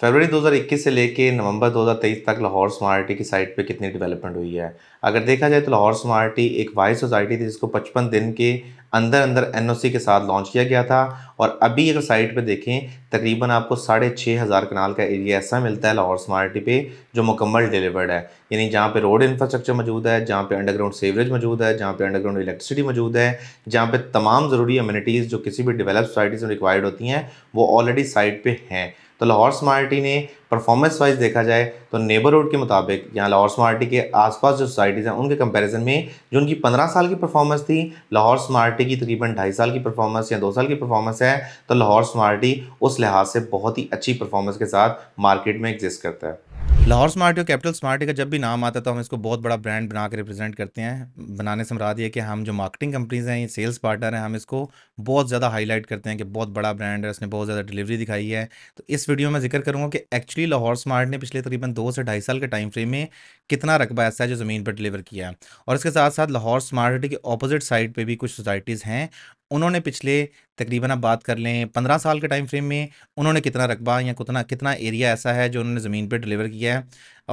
फरवरी 2021 से लेके नवंबर 2023 तक लाहौर स्मार्टी की साइट पे कितनी डेवलपमेंट हुई है अगर देखा जाए तो लाहौर स्मार्टी एक वाइज सोसाइटी थी जिसको 55 दिन के अंदर अंदर एनओसी के साथ लॉन्च किया गया था और अभी अगर साइट पे देखें तकरीबन आपको साढ़े छः हज़ार कनाल का एरिया ऐसा मिलता है लाहौर स्मार्टी पे जो मुकम्मल डिलीवर्ड है यानी जहाँ पे रोड इंफ्रास्ट्रक्चर मौजूद है जहाँ पे अंडरग्राउंड सीवरेज मौजूद है जहाँ पे अंडरग्राउंड इलेक्ट्रिसिटी मौजूद है जहाँ पे तमाम ज़रूरी अम्यूनिटीज़ जो किसी भी डेवलप सोसाइटी में रिक्वायर्ड होती हैं वो ऑलरेडी साइट पर हैं तो लाहौर स्मार्टी ने परफॉर्मेंस वाइज देखा जाए तो नेबरहुड के मुताबिक यहाँ लाहौर स्मार्टी के आसपास जो सोसाइटीज़ हैं उनके कंपैरिजन में जो उनकी पंद्रह साल की परफॉर्मेंस थी लाहौर स्मार्टी की तकरीबन ढाई साल की परफॉर्मेंस या दो साल की परफॉर्मेंस है तो लाहौर स्मार्टी उस लिहाज से बहुत ही अच्छी परफॉर्मेंस के साथ मार्केट में एग्जिस्ट करता है लाहौर स्मार्टी और कैपिटल स्मार्टी का जब भी नाम आता है तो हम इसको बहुत बड़ा ब्रांड बना के रिप्रेजेंट करते हैं बनाने से मरा दिया कि हम जो मार्केटिंग कंपनीज़ हैं ये सेल्स पार्टनर हैं हम इसको बहुत ज़्यादा हाईलाइट करते हैं कि बहुत बड़ा ब्रांड है उसने बहुत ज़्यादा डिलीवरी दिखाई है तो इस वीडियो में जिक्र करूँगा कि एक्चुअली एक्चुअली लाहौर स्मार्ट ने पिछले तकरीबन दो से ढाई साल के टाइम फ्रेम में कितना रकबा ऐसा है जो ज़मीन पर डिलीवर किया है और इसके साथ साथ लाहौर स्मार्ट सिटी के अपोजिट साइड पर भी कुछ सोसाइटीज़ हैं उन्होंने पिछले तकरीबन आप बात कर लें पंद्रह साल के टाइम फ्रेम में उन्होंने कितना रकबा या कितना कितना एरिया ऐसा है जो उन्होंने ज़मीन पर डिलीवर किया है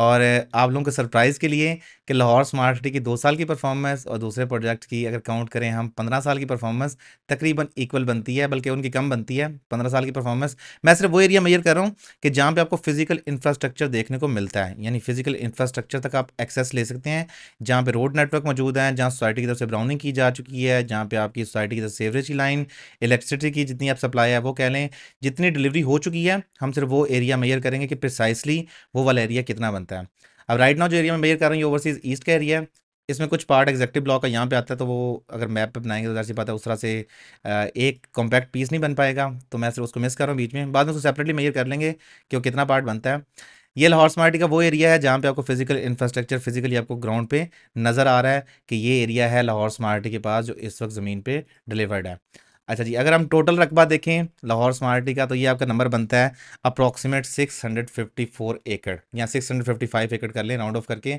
और आप लोगों के सरप्राइज़ के लिए कि लाहौर स्मार्ट सिटी की दो साल की परफॉर्मेंस और दूसरे प्रोजेक्ट की अगर काउंट करें हम पंद्रह साल की परफॉर्मेंस तकरीबन इक्वल बनती है बल्कि उनकी कम बनती है पंद्रह साल की परफॉर्मेंस मैं सिर्फ वो एरिया मैयर कर रहा हूँ कि जहाँ पर आपको फिज़िकल इंफ्रास्ट्रक्चर देखने को मिलता है यानी फिज़िकल इंफ्रास्ट्रक्चर तक आप एक्सेस ले सकते हैं जहाँ पर रोड नेटवर्क मौजूद हैं जहाँ सोसाइटी की तरफ से ब्राउनिंग की जा चुकी है जहाँ पर आपकी सोसाइटी की तरफ से सेवरेज की लाइन इलेक्ट्रिसिटी की जितनी आप सप्लाई है वो कह लें जितनी डिलीवरी हो चुकी है हम सिर्फ वो एरिया मेयर करेंगे कि प्रिसाइसली वो वाला एरिया कितना बनता है अब राइट नाउ जो एरिया में मेयर कर रही हूँ ओवरसीज ईस्ट का एरिया है इसमें कुछ पार्ट एग्जेक्टिव ब्लॉक का यहाँ पे आता है तो वो अगर मैप पे बनाएंगे तो सी बात है उस तरह से एक कॉम्पैक्ट पीस नहीं बन पाएगा तो मैं सिर्फ उसको मिस कर रहा हूँ बीच में बाद में उसको सेपरेटली मेयर कर लेंगे कि वो कितना पार्ट बनता है ये लाहौर स्मार्टी का वो एरिया है जहाँ पे आपको फिजिकल इंफ्रास्ट्रक्चर फिजिकली आपको ग्राउंड पे नज़र आ रहा है कि ये एरिया है लाहौर स्मार्टी के पास जो इस वक्त ज़मीन पे डिलीवर्ड है अच्छा जी अगर हम टोटल रकबा देखें लाहौर स्मार्टी का तो ये आपका नंबर बनता है अप्रॉक्सीमेट 654 एकड़ या 655 एकड़ कर लें राउंड ऑफ करके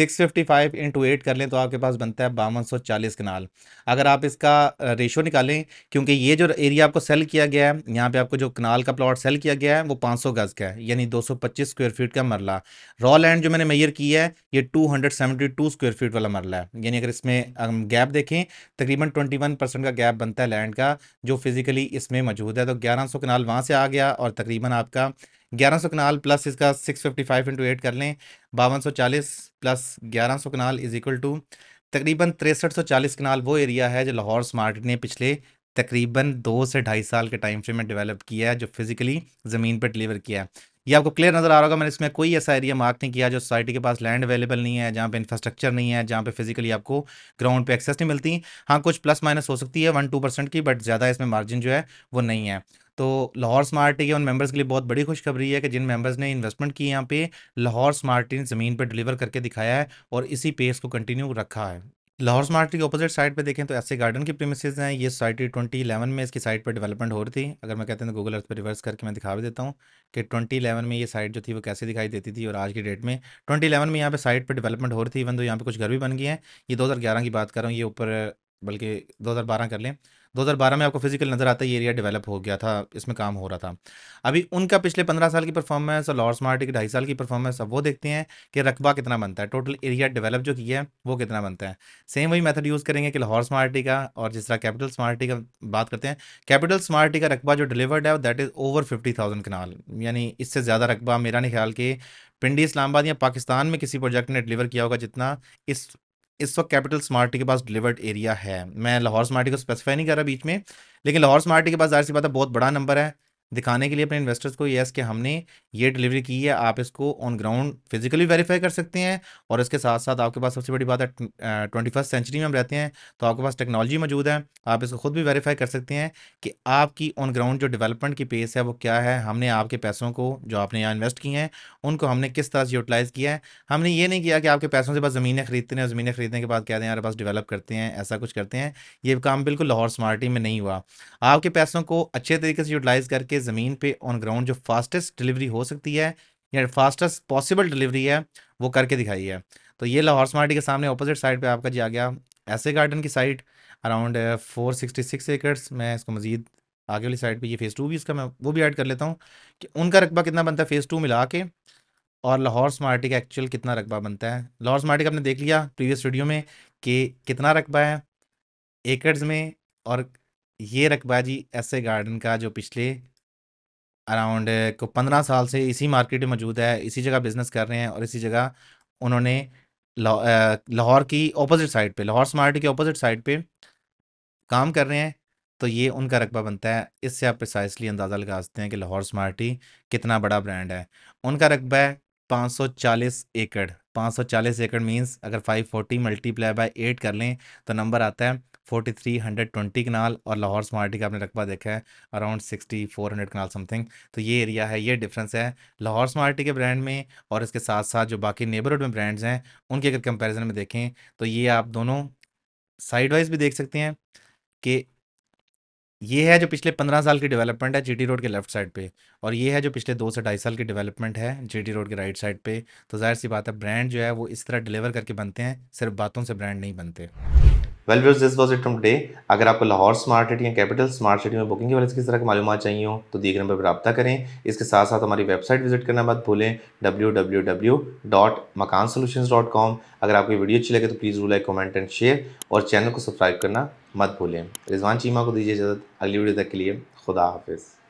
655 इंटू एट कर लें तो आपके पास बनता है बावन सौ चालीस कनाल अगर आप इसका रेशो निकालें क्योंकि ये जो एरिया आपको सेल किया गया है यहाँ पे आपको जो कनाल का प्लॉट सेल किया गया है वो 500 गज़ का है यानी 225 स्क्वायर फीट का मरला रॉ लैंड जो मैंने मैयर की है ये 272 स्क्वायर फीट वाला मरला है यानी अगर इसमें गैप देखें तकरीबन 21 परसेंट का गैप बनता है लैंड का आपका जो फिज़िकली इसमें मौजूद है तो ग्यारह सौ कनाल वहाँ से आ गया और तकरीबन आपका ग्यारह सौ कनाल प्लस इसका six fifty five into eight कर लें बावन सौ चालीस प्लस ग्यारह सौ कनाल इज़ इक्वल टू तकरीबन तिरसठ सौ चालीस कनाल वो एरिया है जो लाहौर स्मार्ट ने पिछले तकरीबन दो से ढाई साल के टाइम फ्रेम में डेवलप किया है जो फिज़िकली ज़मीन पर डिलीवर किया है ये आपको क्लियर नज़र आ रहा होगा मैंने इसमें कोई ऐसा एरिया मार्क नहीं किया जो सोसाइटी के पास लैंड अवेलेबल नहीं है जहाँ पे इंफ्रास्ट्रक्चर नहीं है जहाँ पे फिजिकली आपको ग्राउंड पे एक्सेस नहीं मिलती हाँ कुछ प्लस माइनस हो सकती है वन टू परसेंट की बट ज़्यादा इसमें मार्जिन जो है वो नहीं है तो लाहौर स्मार्ट के उन मेंबर्स के लिए बहुत बड़ी खुशखबरी है कि जिन मेंबर्स ने इन्वेस्टमेंट की यहाँ पे लाहौर स्मार्ट सिटी ज़मीन पर डिलीवर करके दिखाया है और इसी पेस को कंटिन्यू रखा है लाहौर स्मार्ट की अपोजिट साइड पे देखें तो ऐसे गार्डन की प्रीमिसेज हैं ये सोसाइटी ट्वेंटी इलेवन में इसकी साइट पर डेवलपमेंट हो रही थी अगर मैं कहते हैं तो गूगल अर्थ पर रिवर्स करके मैं दिखा भी देता हूँ कि ट्वेंटी इलेवन में ये साइट जो थी वो कैसे दिखाई देती थी और आज की डेट में ट्वेंटी इलेवन में यहाँ पर साइट पर डेवलपमेंट हो रही थी इवन तो यहाँ पे कुछ घर भी बन गए हैं ये दो की बात कर रहा हूँ ये ऊपर बल्कि दो बारह कर लें 2012 में आपको फिजिकल नज़र आता ये एरिया डेवलप हो गया था इसमें काम हो रहा था अभी उनका पिछले पंद्रह साल की परफॉर्मेंस और लॉर्ड स्मार्टी की ढाई साल की परफॉर्मेंस अब वो देखते हैं कि रकबा कितना बनता है टोटल एरिया डेवलप जो किया है वो कितना बनता है सेम वही मेथड यूज़ करेंगे कि लाहौर स्मार्टी का और जिस तरह कैपिटल स्मार्टी का बात करते हैं कैपिटल स्मार्टी का रकबा जो डिलीवर्ड है that is over fifty thousand kanal यानी इससे ज़्यादा रकबा मेरा नहीं ख्याल कि पिंडी इस्लामाबाद या पाकिस्तान में किसी प्रोजेक्ट ने डिलीवर किया होगा जितना इस इस वक्त कैपिटल स्मार्टी के पास डिलीवर्ड एरिया है मैं लाहौर स्मार्टी को स्पेसिफाई नहीं कर रहा बीच में लेकिन लाहौर स्मार्टी के पास जाहिर सी बात है बहुत बड़ा नंबर है दिखाने के लिए अपने इन्वेस्टर्स को यस कि हमने ये डिलीवरी की है आप इसको ऑन ग्राउंड फिजिकली वेरीफाई कर सकते हैं और इसके साथ साथ आपके पास सबसे बड़ी बात है ट्वेंटी फर्स्ट सेंचुरी में हम रहते हैं तो आपके पास टेक्नोलॉजी मौजूद है आप इसको खुद भी वेरीफाई कर सकते हैं कि आपकी ऑन ग्राउंड जो डेवलपमेंट की पेस है वो क्या है हमने आपके पैसों को जो आपने यहाँ इन्वेस्ट किए हैं उनको हमने किस तरह से यूटिलाइज़ किया है हमने ये नहीं किया कि आपके पैसों से बस ज़मीनें खरीदते हैं ज़मीनें खरीदने के बाद कहते हैं यार बस डेवलप करते हैं ऐसा कुछ करते हैं ये काम बिल्कुल लाहौर स्मार्टी में नहीं हुआ आपके पैसों को अच्छे तरीके से यूटिलाइज़ करके ज़मीन पे ऑन ग्राउंड जो फास्टेस्ट डिलीवरी हो सकती है या फास्टेस्ट पॉसिबल डिलीवरी है वो करके दिखाई है तो ये लाहौर स्मार्टी के सामने अपोजिट साइड पे आपका जी आ गया ऐसे गार्डन की side around four sixty acres मैं इसको मजीद आगे वाली साइड पे ये फ़ेज़ टू भी इसका मैं वो भी ऐड कर लेता हूँ कि उनका रकबा कितना बनता है फ़ेज़ टू मिला के और लाहौर स्मार्टी का एक्चुअल कितना रकबा बनता है लाहौर स्मार्टी का आपने देख लिया प्रीवियस वीडियो में कि कितना रकबा है एकड़्स में और ये रकबा जी ऐसे गार्डन का जो पिछले अराउंड को पंद्रह साल से इसी मार्केट में मौजूद है इसी जगह बिजनेस कर रहे हैं और इसी जगह उन्होंने लाहौर की अपोजिट साइड पे लाहौर स्मार्ट के अपोजिट साइड पे काम कर रहे हैं तो ये उनका रकबा बनता है इससे आप प्रिसाइसली अंदाज़ा लगा सकते हैं कि लाहौर स्मार्टी कितना बड़ा ब्रांड है उनका रकबा है 540 एकड़ 540 एकड़ मींस अगर 540 मल्टीप्लाई बाई एट कर लें तो नंबर आता है forty three hundred twenty kanal और लाहौर स्मार्टी का आपने रकबा देखा है around sixty four hundred kanal something तो ये एरिया है ये डिफरेंस है लाहौर स्मार्टी के ब्रांड में और इसके साथ साथ जो बाकी नेबरहुड में ब्रांड्स हैं उनके अगर कंपेरिजन में देखें तो ये आप दोनों साइड वाइज भी देख सकते हैं कि ये है जो पिछले पंद्रह साल की डेवलपमेंट है जीटी रोड के लेफ्ट साइड पे और ये है जो पिछले दो से ढाई साल की डेवलपमेंट है जीटी रोड के राइट साइड पे तो जाहिर सी बात है ब्रांड जो है वो इस तरह डिलीवर करके बनते हैं सिर्फ बातों से ब्रांड नहीं बनते well views this was it from today अगर आपको लाहौर स्मार्ट सिटी या कैपिटल स्मार्ट सिटी में बुकिंग के वाले किस तरह की मालूम चाहिए हो तो दिए नंबर पर रब्ता करें इसके साथ साथ हमारी वेबसाइट विजिट करना मत भूलें W W W dot Makaan solution dot com अगर आपको वीडियो अच्छी लगे तो प्लीज़ वो लाइक कमेंट एंड शेयर और चैनल को सब्सक्राइब करना मत भूलें रिजवान चीमा को दीजिए इजाज़त अगली वीडियो तक के लिए खुदा हाफिज़